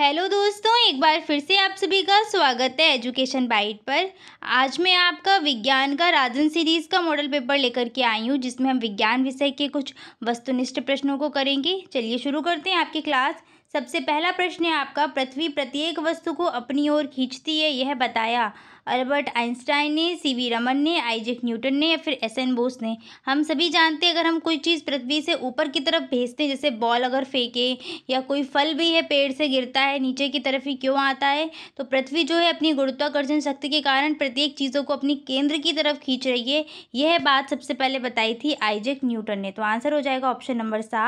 hello दोस्तों एक बार फिर से आप सभी का स्वागत है एजुकेशन बाइट पर आज मैं आपका विज्ञान का राजन सीरीज का मॉडल पेपर लेकर के आई हूँ जिसमें हम विज्ञान विषय के कुछ वस्तुनिष्ठ प्रश्नों को करेंगे चलिए शुरू करते हैं आपकी क्लास सबसे पहला प्रश्न है आपका पृथ्वी प्रत्येक वस्तु को अपनी ओर खींचती है यह बताया अल्बर्ट आइंस्टाइन ने सी वी रमन ने आइजक न्यूटन ने या फिर एस एन बोस ने हम सभी जानते हैं अगर हम कोई चीज़ पृथ्वी से ऊपर की तरफ भेजते हैं जैसे बॉल अगर फेंके या कोई फल भी है पेड़ से गिरता है नीचे की तरफ ही क्यों आता है तो पृथ्वी जो है अपनी गुरुत्वाकर्षण शक्ति के कारण प्रत्येक चीज़ों को अपनी केंद्र की तरफ खींच रही है यह बात सबसे पहले बताई थी आइजक न्यूटन ने तो आंसर हो जाएगा ऑप्शन नंबर सा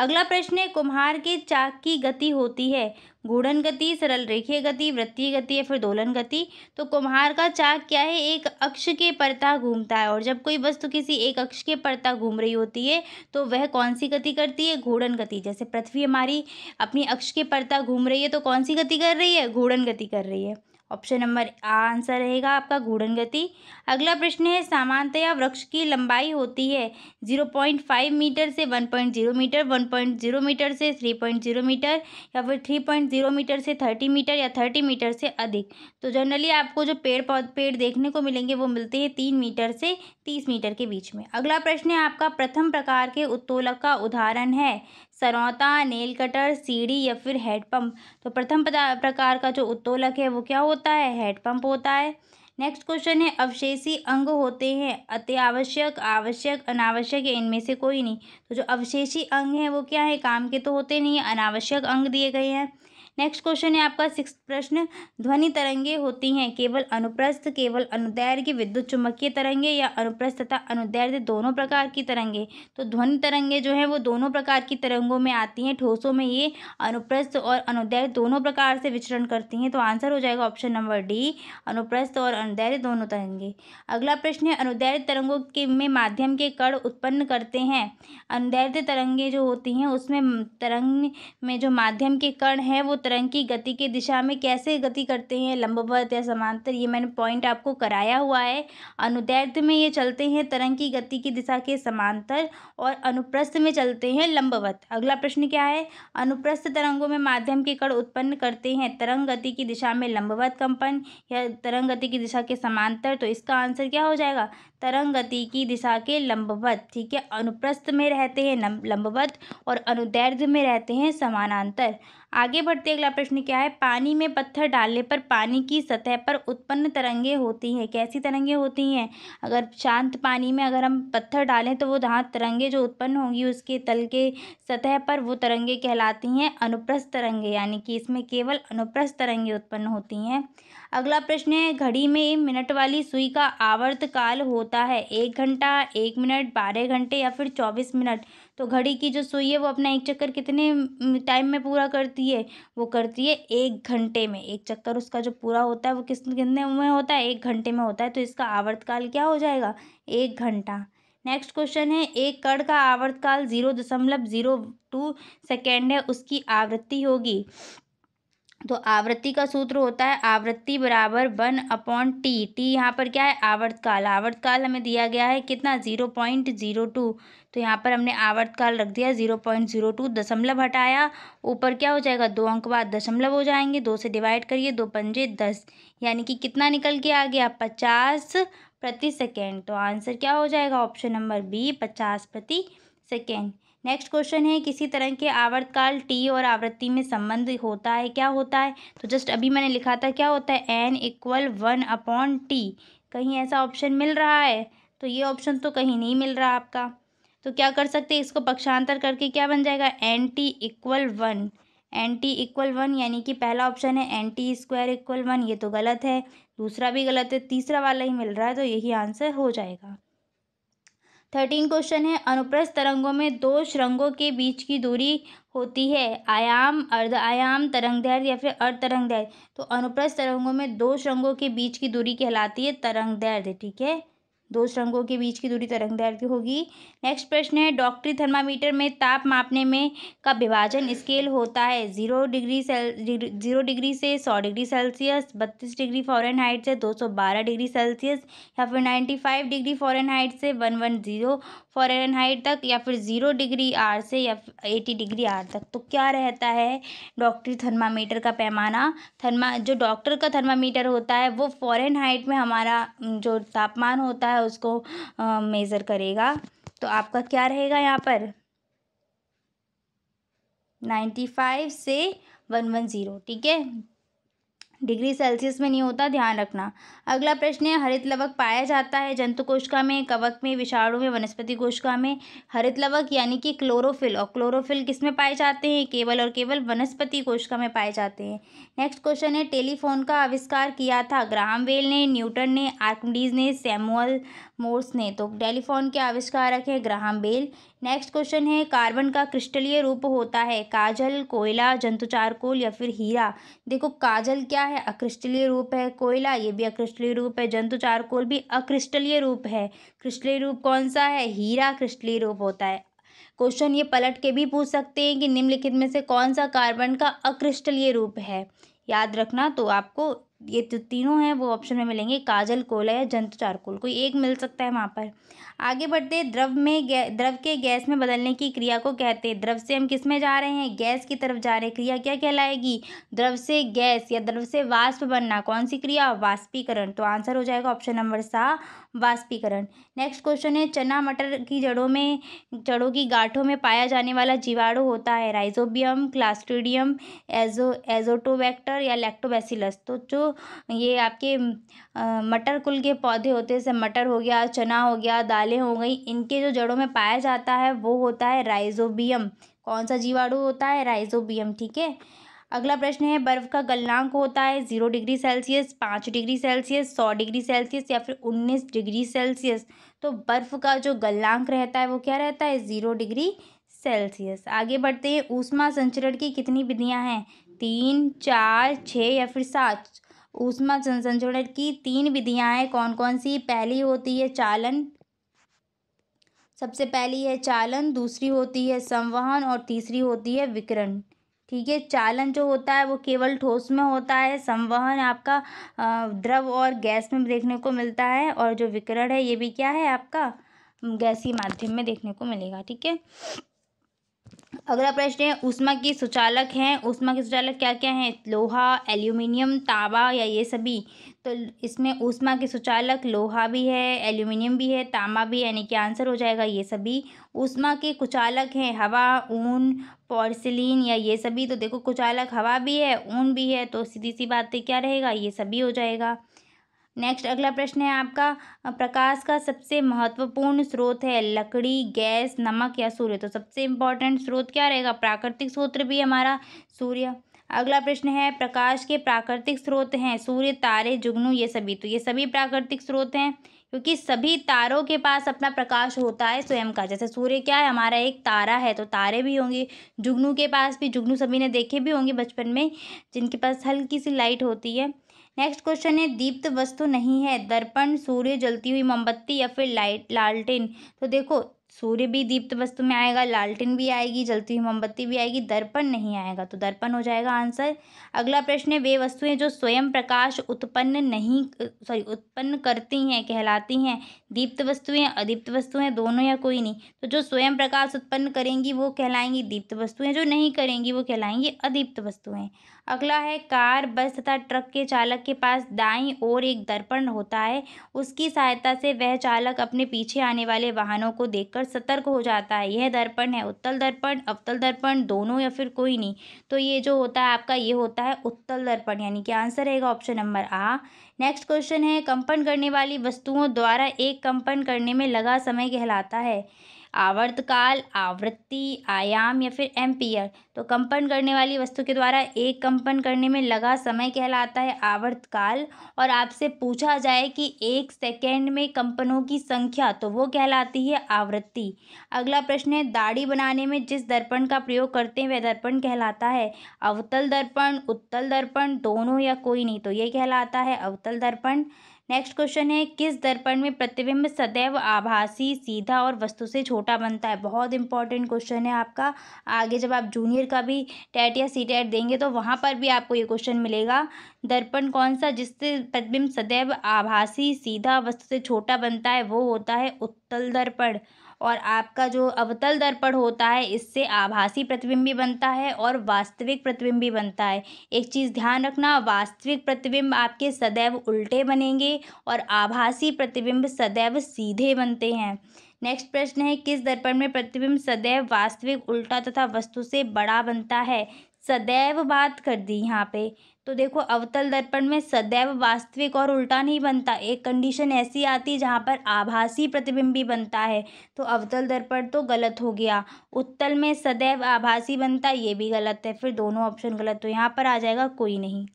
अगला प्रश्न है कुम्हार के चाक की गति होती है घूर्णन गति सरल रेखीय गति वृत्तीय गति या फिर दोलन गति तो कुम्हार का चाक क्या है एक अक्ष के परता घूमता है और जब कोई वस्तु किसी एक अक्ष के परता घूम रही होती है तो वह कौन सी गति करती है घूर्णन गति जैसे पृथ्वी हमारी अपनी अक्ष के परता घूम रही है तो कौन सी गति कर रही है घूर्णन गति कर रही है ऑप्शन नंबर आंसर रहेगा आपका घूर्णन गति अगला प्रश्न है सामान्यतया वृक्ष की लंबाई होती है जीरो पॉइंट फाइव मीटर से one point zero metre one point zero metre से थ्री पॉइंट जीरो मीटर या फिर थ्री पॉइंट जीरो मीटर से थर्टी मीटर या थर्टी मीटर से अधिक तो जनरली आपको जो पेड़ पेड़ देखने को मिलेंगे वो मिलते हैं तीन मीटर से तीस मीटर के बीच में अगला प्रश्न है आपका प्रथम प्रकार के उत्तोलक का उदाहरण है सरौता नेल कटर सीढ़ी या फिर हेड पंप तो प्रथम प्रकार का जो उत्तोलक है वो क्या होता है हेड पंप होता है नेक्स्ट क्वेश्चन है अवशेषी अंग होते हैं अत्यावश्यक आवश्यक अनावश्यक या इनमें से कोई नहीं तो जो अवशेषी अंग है वो क्या है काम के तो होते नहीं अनावश्यक अंग दिए गए हैं नेक्स्ट क्वेश्चन है आपका सिक्स प्रश्न ध्वनि तरंगे होती हैं केवल अनुप्रस्थ केवल अनुदैर्घ्य विद्युत चुम्बकीय तरंगे या अनुप्रस्थ तथा अनुदैर्घ्य दोनों प्रकार की तरंगे तो ध्वनि तरंगे जो है वो दोनों प्रकार की तरंगों में आती हैं ठोसों में ये अनुप्रस्थ और अनुदैर्घ्य दोनों प्रकार से विचरण करती हैं तो आंसर हो जाएगा ऑप्शन नंबर डी अनुप्रस्थ और अनुदैर्य दोनों तरंगे अगला प्रश्न है अनुदैर्घ्य तरंगों के में माध्यम के कण उत्पन्न करते हैं अनुदैर्घ्य तरंगे जो होती हैं उसमें तरंग में जो माध्यम के कण हैं वो तरंग की गति के दिशा में कैसे गति करते हैं लंबवत या समांतर ये मैंने पॉइंट आपको कराया हुआ है अनुदैर्ध में ये चलते हैं तरंग की गति की दिशा के समांतर और अनुप्रस्थ में चलते हैं लंबवत अगला प्रश्न क्या है अनुप्रस्थ तरंगों में माध्यम के कण उत्पन्न करते हैं तरंग गति की दिशा में लंबवत कंपन या तरंग गति की दिशा के समांतर तो इसका आंसर क्या हो जाएगा तरंग गति की दिशा के लंबवत ठीक है अनुप्रस्थ में रहते हैं लंबवत और अनुदैर्घ्य में रहते हैं समानांतर आगे बढ़ते अगला प्रश्न क्या है पानी में पत्थर डालने पर पानी की सतह पर उत्पन्न तरंगे होती हैं कैसी तरंगे होती हैं अगर शांत पानी में अगर हम पत्थर डालें तो वो जहाँ तरंगे जो उत्पन्न होंगी उसके तल के सतह पर वो तरंगे कहलाती हैं अनुप्रस्थ तरंगे यानी कि इसमें केवल अनुप्रस्थ तरंगे उत्पन्न होती हैं अगला प्रश्न है घड़ी में मिनट वाली सुई का आवर्त काल होता है एक घंटा एक मिनट बारह घंटे या फिर चौबीस मिनट तो घड़ी की जो सुई है वो अपना एक चक्कर कितने टाइम में पूरा करती है वो करती है एक घंटे में एक चक्कर उसका जो पूरा होता है वो किस कितने में होता है एक घंटे में होता है तो इसका आवर्तकाल क्या हो जाएगा एक घंटा नेक्स्ट क्वेश्चन है एक कण का आवर्तकाल जीरो दशमलव जीरो टू सेकेंड है उसकी आवृत्ति होगी तो आवृत्ति का सूत्र होता है आवृत्ति बराबर वन अपॉन टी टी यहाँ पर क्या है आवर्तकाल आवर्तकाल हमें दिया गया है कितना ज़ीरो पॉइंट ज़ीरो टू तो यहाँ पर हमने आवर्तकाल रख दिया ज़ीरो पॉइंट ज़ीरो टू दशमलव हटाया ऊपर क्या हो जाएगा दो अंक बाद दशमलव हो जाएंगे दो से डिवाइड करिए दो पंजे दस यानी कि कितना निकल के आ गया पचास प्रति सेकेंड तो आंसर क्या हो जाएगा ऑप्शन नंबर बी पचास प्रति सेकेंड नेक्स्ट क्वेश्चन है किसी तरह के आवर्तकाल टी और आवृत्ति में संबंध होता है क्या होता है तो जस्ट अभी मैंने लिखा था क्या होता है N equal one upon T कहीं ऐसा ऑप्शन मिल रहा है तो ये ऑप्शन तो कहीं नहीं मिल रहा आपका तो क्या कर सकते हैं इसको पक्षांतर करके क्या बन जाएगा N T equal one N T equal one यानी कि पहला ऑप्शन है N T square equal one ये तो गलत है दूसरा भी गलत है तीसरा वाला ही मिल रहा है तो यही आंसर हो जाएगा थर्टीन क्वेश्चन है अनुप्रस्थ तरंगों में दो श्रृंगों के बीच की दूरी होती है आयाम अर्ध आयाम तरंग दैर्घ्य या फिर अर्ध तरंग दैर्घ्य तो अनुप्रस्थ तरंगों में दो श्रृंगों के बीच की दूरी कहलाती है तरंग दैर्घ्य ठीक है दो श्रृंगों के बीच की दूरी तरंगदैर्घ्य की होगी नेक्स्ट प्रश्न है डॉक्टरी थर्मामीटर में ताप मापने में का विभाजन स्केल होता है जीरो डिग्री सेल जीरो डिग्री से सौ डिग्री सेल्सियस बत्तीस डिग्री फॉरन हाइट से दो सौ बारह डिग्री सेल्सियस या फिर ninety five degree Fahrenheit से one one zero Fahrenheit तक या फिर जीरो डिग्री आर से या एटी डिग्री आर तक तो क्या रहता है डॉक्टरी थर्मामीटर का पैमाना थर्मा जो डॉक्टर का थर्मामीटर होता है वो फॉरन हाइट में हमारा जो तापमान होता है उसको मेज़र करेगा तो आपका क्या रहेगा यहाँ पर नाइन्टी फाइव से वन वन ज़ीरो ठीक है डिग्री सेल्सियस में नहीं होता ध्यान रखना अगला प्रश्न है हरित लवक पाया जाता है जंतु कोशिका में कवक में विषाणु में वनस्पति कोशिका में हरित लवक यानी कि क्लोरोफिल और क्लोरोफिल किस में पाए जाते हैं केवल और केवल वनस्पति कोशिका में पाए जाते हैं नेक्स्ट क्वेश्चन है टेलीफोन का आविष्कार किया था ग्राहम वेल ने न्यूटन ने आर्कमडीज ने सैमुअल मोर्स ने तो टेलीफोन के आविष्कारक हैं ग्राहम बेल नेक्स्ट क्वेश्चन है कार्बन का क्रिस्टलीय रूप होता है काजल कोयला जंतु चारकोल या फिर हीरा देखो काजल क्या है अक्रिस्टलीय रूप है कोयला ये भी अक्रिस्टलीय रूप है जंतु चारकोल भी अक्रिस्टलीय रूप है क्रिस्टलीय रूप कौन सा है हीरा क्रिस्टलीय रूप होता है क्वेश्चन ये पलट के भी पूछ सकते हैं कि निम्नलिखित में से कौन सा कार्बन का अक्रिस्टलीय रूप है याद रखना तो आपको ये जो तीनों हैं वो ऑप्शन में मिलेंगे काजल कोल या जंतु चारकोल कोई एक मिल सकता है वहाँ पर आगे बढ़ते द्रव में द्रव के गैस में बदलने की क्रिया को कहते हैं द्रव से हम किस में जा रहे हैं गैस की तरफ जा रहे हैं क्रिया क्या कहलाएगी द्रव से गैस या द्रव से वाष्प बनना कौन सी क्रिया वाष्पीकरण तो आंसर हो जाएगा ऑप्शन नंबर सा वाष्पीकरण नेक्स्ट क्वेश्चन है चना मटर की जड़ों में जड़ों की गांठों में पाया जाने वाला जीवाणु होता है राइजोबियम क्लास्ट्रीडियम एजो एजोटोवेक्टर या लैक्टोबैसिलस तो जो ये आपके आ, मटर कुल के पौधे होते हैं जैसे मटर हो गया चना हो गया दालें हो गई इनके जो जड़ों में पाया जाता है वो होता है राइजोबियम कौन सा जीवाणु होता है राइजोबियम ठीक है अगला प्रश्न है बर्फ़ का गलनांक होता है ज़ीरो डिग्री सेल्सियस पाँच डिग्री सेल्सियस सौ डिग्री सेल्सियस या फिर उन्नीस डिग्री सेल्सियस तो बर्फ़ का जो गलनांक रहता है वो क्या रहता है ज़ीरो डिग्री सेल्सियस आगे बढ़ते हैं ऊष्मा संचरण की कितनी विधियाँ हैं तीन चार छः या फिर सात ऊष्मा संचरण की तीन विधियाँ हैं कौन कौन सी पहली होती है चालन सबसे पहली है चालन दूसरी होती है संवहन और तीसरी होती है विकरण ठीक है चालन जो होता है वो केवल ठोस में होता है संवहन आपका द्रव और गैस में देखने को मिलता है और जो विकरण है ये भी क्या है आपका गैसी माध्यम में देखने को मिलेगा ठीक है अगला प्रश्न है उष्मा की सुचालक हैं उष्मा के सुचालक क्या क्या हैं लोहा एल्यूमिनियम तांबा या ये सभी तो इसमें उष्मा के सुचालक लोहा भी है एल्यूमिनियम भी है तांबा भी यानी कि आंसर हो जाएगा ये सभी उष्मा के कुचालक हैं हवा ऊन पॉर्सिलीन या ये सभी तो देखो कुचालक हवा भी है ऊन भी है तो सीधी सी बात क्या रहेगा ये सभी हो जाएगा नेक्स्ट अगला प्रश्न है आपका प्रकाश का सबसे महत्वपूर्ण स्रोत है लकड़ी गैस नमक या सूर्य तो सबसे इम्पोर्टेंट स्रोत क्या रहेगा प्राकृतिक स्रोत भी हमारा सूर्य अगला प्रश्न है प्रकाश के प्राकृतिक स्रोत हैं सूर्य तारे जुगनू ये सभी तो ये सभी प्राकृतिक स्रोत हैं क्योंकि सभी तारों के पास अपना प्रकाश होता है स्वयं का जैसे सूर्य क्या है हमारा एक तारा है तो तारे भी होंगे जुगनू के पास भी जुगनू सभी ने देखे भी होंगे बचपन में जिनके पास हल्की सी लाइट होती है नेक्स्ट क्वेश्चन है दीप्त वस्तु नहीं है दर्पण सूर्य जलती हुई मोमबत्ती या फिर लाइट लालटेन तो देखो सूर्य भी दीप्त वस्तु में आएगा लालटेन भी आएगी जलती हुई मोमबत्ती भी आएगी दर्पण नहीं आएगा तो दर्पण हो जाएगा आंसर अगला प्रश्न है वे वस्तुएं जो स्वयं प्रकाश उत्पन्न नहीं सॉरी उत्पन्न करती हैं कहलाती हैं दीप्त वस्तुएं अदीप्त वस्तुएं दोनों या कोई नहीं तो जो स्वयं प्रकाश उत्पन्न करेंगी वो कहलाएंगी दीप्त वस्तुएं जो नहीं करेंगी वो कहलाएंगी अदीप्त वस्तुएं अगला है कार बस तथा ट्रक के चालक के पास दाईं ओर एक दर्पण होता है उसकी सहायता से वह चालक अपने पीछे आने वाले वाहनों को देखकर सतर्क हो जाता है यह दर्पण है उत्तल दर्पण अवतल दर्पण दोनों या फिर कोई नहीं तो ये जो होता है आपका ये होता है उत्तल दर्पण यानी कि आंसर रहेगा ऑप्शन नंबर आ नेक्स्ट क्वेश्चन है कंपन करने वाली वस्तुओं द्वारा एक कंपन करने में लगा समय कहलाता है आवर्तकाल आवृत्ति आयाम या फिर एम्पियर तो कंपन करने वाली वस्तु के द्वारा एक कंपन करने में लगा समय कहलाता है आवर्तकाल और आपसे पूछा जाए कि एक सेकेंड में कंपनों की संख्या तो वो कहलाती है आवृत्ति अगला प्रश्न है दाढ़ी बनाने में जिस दर्पण का प्रयोग करते हैं वह दर्पण कहलाता है अवतल दर्पण उत्तल दर्पण दोनों या कोई नहीं तो ये कहलाता है अवतल दर्पण नेक्स्ट क्वेश्चन है किस दर्पण में प्रतिबिंब सदैव आभासी सीधा और वस्तु से छोटा बनता है बहुत इंपॉर्टेंट क्वेश्चन है आपका आगे जब आप जूनियर का भी टैट या सी टेट देंगे तो वहाँ पर भी आपको ये क्वेश्चन मिलेगा दर्पण कौन सा जिससे प्रतिबिंब सदैव आभासी सीधा वस्तु से छोटा बनता है वो होता है उत्तल दर्पण और आपका जो अवतल दर्पण होता है इससे आभासी प्रतिबिंब भी बनता है और वास्तविक प्रतिबिंब भी बनता है एक चीज़ ध्यान रखना वास्तविक प्रतिबिंब आपके सदैव उल्टे बनेंगे और आभासी प्रतिबिंब सदैव सीधे बनते हैं नेक्स्ट प्रश्न है किस दर्पण में प्रतिबिंब सदैव वास्तविक उल्टा तथा वस्तु से बड़ा बनता है सदैव बात कर दी यहाँ पे तो देखो अवतल दर्पण में सदैव वास्तविक और उल्टा नहीं बनता एक कंडीशन ऐसी आती है जहाँ पर आभासी प्रतिबिंब भी बनता है तो अवतल दर्पण तो गलत हो गया उत्तल में सदैव आभासी बनता ये भी गलत है फिर दोनों ऑप्शन गलत तो यहाँ पर आ जाएगा कोई नहीं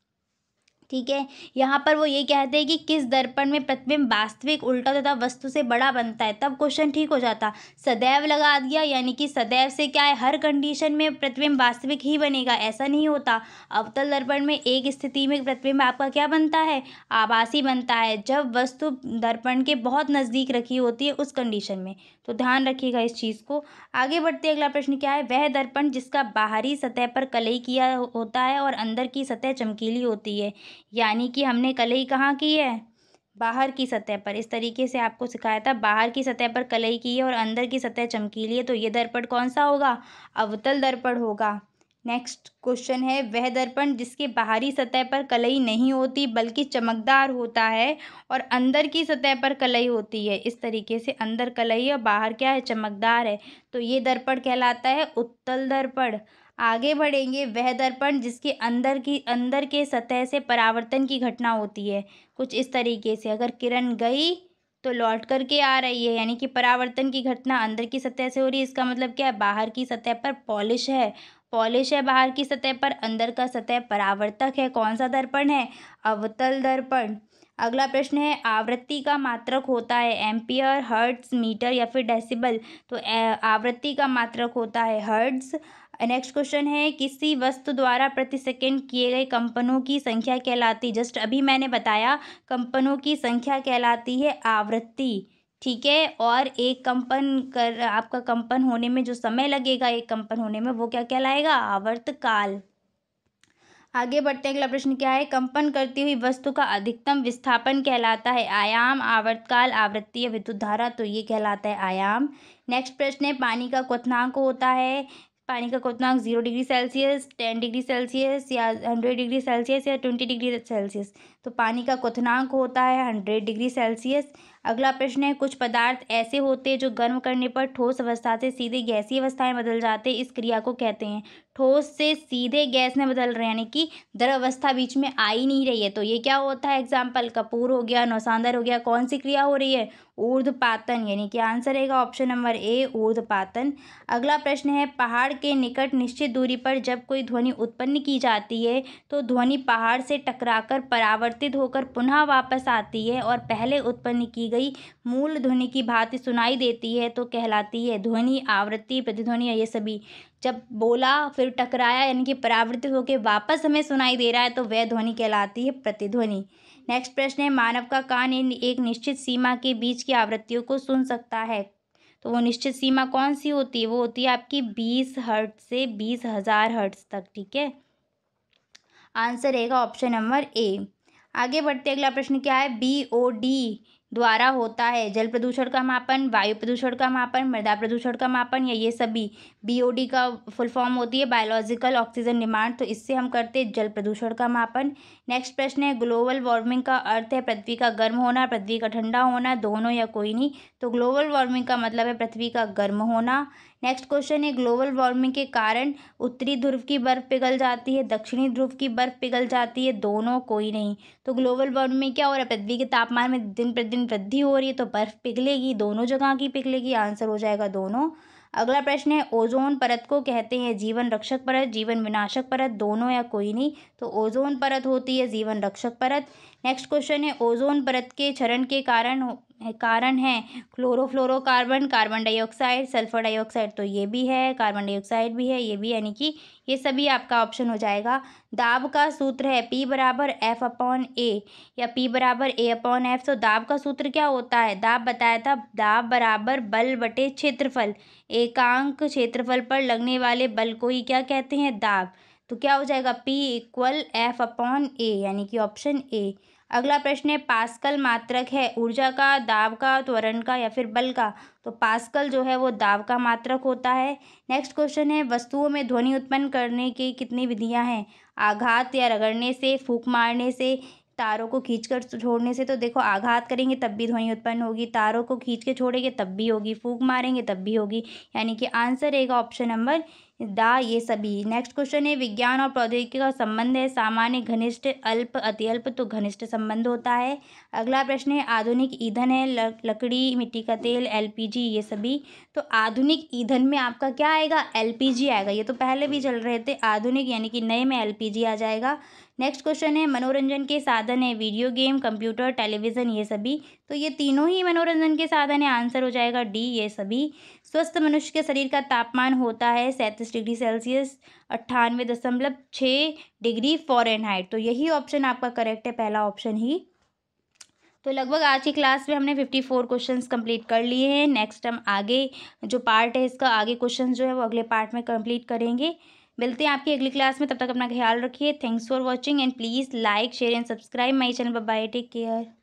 ठीक है यहाँ पर वो ये कहते हैं कि किस दर्पण में प्रतिबिंब वास्तविक उल्टा तथा वस्तु से बड़ा बनता है तब क्वेश्चन ठीक हो जाता सदैव लगा दिया यानी कि सदैव से क्या है हर कंडीशन में प्रतिबिंब वास्तविक ही बनेगा ऐसा नहीं होता अवतल दर्पण में एक स्थिति में प्रतिबिंब आपका क्या बनता है आभासी बनता है जब वस्तु दर्पण के बहुत नज़दीक रखी होती है उस कंडीशन में तो ध्यान रखिएगा इस चीज़ को आगे बढ़ते अगला प्रश्न क्या है वह दर्पण जिसका बाहरी सतह पर कलई किया होता है और अंदर की सतह चमकीली होती है यानी कि हमने कलई कहाँ की है बाहर की सतह पर इस तरीके से आपको सिखाया था बाहर की सतह पर कलई की है और अंदर की सतह चमकीली है तो ये दर्पण कौन सा होगा अवतल दर्पण होगा नेक्स्ट क्वेश्चन है वह दर्पण जिसके बाहरी सतह पर कलई नहीं होती बल्कि चमकदार होता है और अंदर की सतह पर कलई होती है इस तरीके से अंदर कलई और बाहर क्या है चमकदार है तो ये दर्पण कहलाता है उत्तल दर्पण आगे बढ़ेंगे वह दर्पण जिसके अंदर की अंदर के सतह से परावर्तन की घटना होती है कुछ इस तरीके से अगर किरण गई तो लौट कर के आ रही है यानी कि परावर्तन की घटना अंदर की सतह से हो रही है इसका मतलब क्या है बाहर की सतह पर पॉलिश है पॉलिश है बाहर की सतह पर अंदर का सतह परावर्तक है कौन सा दर्पण है अवतल दर्पण अगला प्रश्न है आवृत्ति का मात्रक होता है एम्पियर हर्ट्स मीटर या फिर डेसिबल तो आवृत्ति का मात्रक होता है हर्ट्स नेक्स्ट क्वेश्चन है किसी वस्तु द्वारा प्रति सेकेंड किए गए कंपनों की संख्या कहलाती जस्ट अभी मैंने बताया कंपनों की संख्या कहलाती है आवृत्ति ठीक है और एक कंपन कर आपका कंपन होने में जो समय लगेगा एक कंपन होने में वो क्या कहलाएगा आवर्त काल आगे बढ़ते हैं अगला प्रश्न क्या है कंपन करती हुई वस्तु का अधिकतम विस्थापन कहलाता है आयाम आवर्तकाल या विद्युत धारा तो ये कहलाता है आयाम नेक्स्ट प्रश्न है पानी का क्वथनांक होता है पानी का क्वनांक zero degree Celsius ten degree Celsius या हंड्रेड डिग्री सेल्सियस या ट्वेंटी डिग्री सेल्सियस तो पानी का क्वनांक होता है हंड्रेड डिग्री सेल्सियस अगला प्रश्न है कुछ पदार्थ ऐसे होते हैं जो गर्म करने पर ठोस अवस्था से सीधे गैसीय अवस्थाएं बदल जाते हैं इस क्रिया को कहते हैं ठोस से सीधे गैस में बदल रहे हैं यानी कि दर अवस्था बीच में आ ही नहीं रही है तो ये क्या होता है एग्जाम्पल कपूर हो गया नौसांदर हो गया कौन सी क्रिया हो रही है ऊर्ध यानी कि आंसर रहेगा ऑप्शन नंबर ए ऊर्ध अगला प्रश्न है पहाड़ के निकट निश्चित दूरी पर जब कोई ध्वनि उत्पन्न की जाती है तो ध्वनि पहाड़ से टकराकर परावर्तित होकर पुनः वापस आती है और पहले उत्पन्न की गई गई मूल ध्वनि की भांति सुनाई देती है तो कहलाती है ध्वनि आवृत्ति प्रतिध्वनि ये सभी जब बोला फिर टकराया यानी कि परावृत्ति होकर वापस हमें सुनाई दे रहा है तो वह ध्वनि कहलाती है प्रतिध्वनि नेक्स्ट प्रश्न है मानव का कान इन एक निश्चित सीमा के बीच की आवृत्तियों को सुन सकता है तो वो निश्चित सीमा कौन सी होती है वो होती है आपकी बीस हर्ट से बीस हज़ार हर्ट तक ठीक है आंसर रहेगा ऑप्शन नंबर ए आगे बढ़ते अगला प्रश्न क्या है बी ओ डी द्वारा होता है जल प्रदूषण का मापन वायु प्रदूषण का मापन मृदा प्रदूषण का मापन या ये सभी बीओडी का फुल फॉर्म होती है बायोलॉजिकल ऑक्सीजन डिमांड तो इससे हम करते हैं जल प्रदूषण का मापन नेक्स्ट प्रश्न है ग्लोबल वार्मिंग का अर्थ है पृथ्वी का गर्म होना पृथ्वी का ठंडा होना दोनों या कोई नहीं तो ग्लोबल वार्मिंग का मतलब है पृथ्वी का गर्म होना नेक्स्ट क्वेश्चन है ग्लोबल वार्मिंग के कारण उत्तरी ध्रुव की बर्फ़ पिघल जाती है दक्षिणी ध्रुव की बर्फ़ पिघल जाती है दोनों कोई नहीं तो ग्लोबल वार्मिंग क्या हो रहा है पृथ्वी के तापमान में दिन प्रतिदिन दिन वृद्धि हो रही है तो बर्फ़ पिघलेगी दोनों जगह की पिघलेगी आंसर हो जाएगा दोनों अगला प्रश्न है ओजोन परत को कहते हैं जीवन रक्षक परत जीवन विनाशक परत दोनों या कोई नहीं तो ओजोन परत होती है जीवन रक्षक परत नेक्स्ट क्वेश्चन है ओजोन परत के क्षरण के कारण कारण है chlorofluorocarbon carbon dioxide sulphur dioxide तो ये भी है कार्बन डाइऑक्साइड भी है ये भी यानी कि ये सभी आपका ऑप्शन हो जाएगा दाब का सूत्र है पी बराबर एफ अपॉन ए या पी बराबर ए अपॉन एफ तो दाब का सूत्र क्या होता है दाब बताया था दाब बराबर बल बटे क्षेत्रफल एकांक क्षेत्रफल पर लगने वाले बल को ही क्या कहते हैं दाब तो क्या हो जाएगा P equal F upon A यानी कि ऑप्शन ए अगला प्रश्न है पास्कल मात्रक है ऊर्जा का दाब का त्वरण का या फिर बल का तो पास्कल जो है वो दाब का मात्रक होता है नेक्स्ट क्वेश्चन है वस्तुओं में ध्वनि उत्पन्न करने की कितनी विधियां हैं आघात या रगड़ने से फूक मारने से तारों को खींच कर छोड़ने से तो देखो आघात करेंगे तब भी ध्वनि उत्पन्न होगी तारों को खींच के छोड़ेंगे तब भी होगी फूक मारेंगे तब भी होगी यानी कि आंसर रहेगा ऑप्शन नंबर दा ये सभी नेक्स्ट क्वेश्चन है विज्ञान और प्रौद्योगिकी का संबंध है सामान्य घनिष्ठ अल्प अत्यल्प तो घनिष्ठ संबंध होता है अगला प्रश्न है आधुनिक ईंधन है लकड़ी मिट्टी का तेल एलपीजी ये सभी तो आधुनिक ईंधन में आपका क्या आएगा एलपीजी आएगा ये तो पहले भी चल रहे थे आधुनिक यानी कि नए में एल आ जाएगा नेक्स्ट क्वेश्चन है मनोरंजन के साधन है वीडियो गेम कंप्यूटर टेलीविज़न ये सभी तो ये तीनों ही मनोरंजन के साधन है आंसर हो जाएगा डी ये सभी स्वस्थ मनुष्य के शरीर का तापमान होता है सैंतीस डिग्री सेल्सियस अट्ठानवे दशमलव छः डिग्री फॉरेनहाइट तो यही ऑप्शन आपका करेक्ट है पहला ऑप्शन ही तो लगभग आज की क्लास में हमने फिफ्टी फोर क्वेश्चन कंप्लीट कर लिए हैं नेक्स्ट हम आगे जो पार्ट है इसका आगे क्वेश्चन जो है वो अगले पार्ट में कंप्लीट करेंगे मिलते हैं आपकी अगली क्लास में तब तक अपना ख्याल रखिए thanks for watching and please like share and subscribe my channel bye take care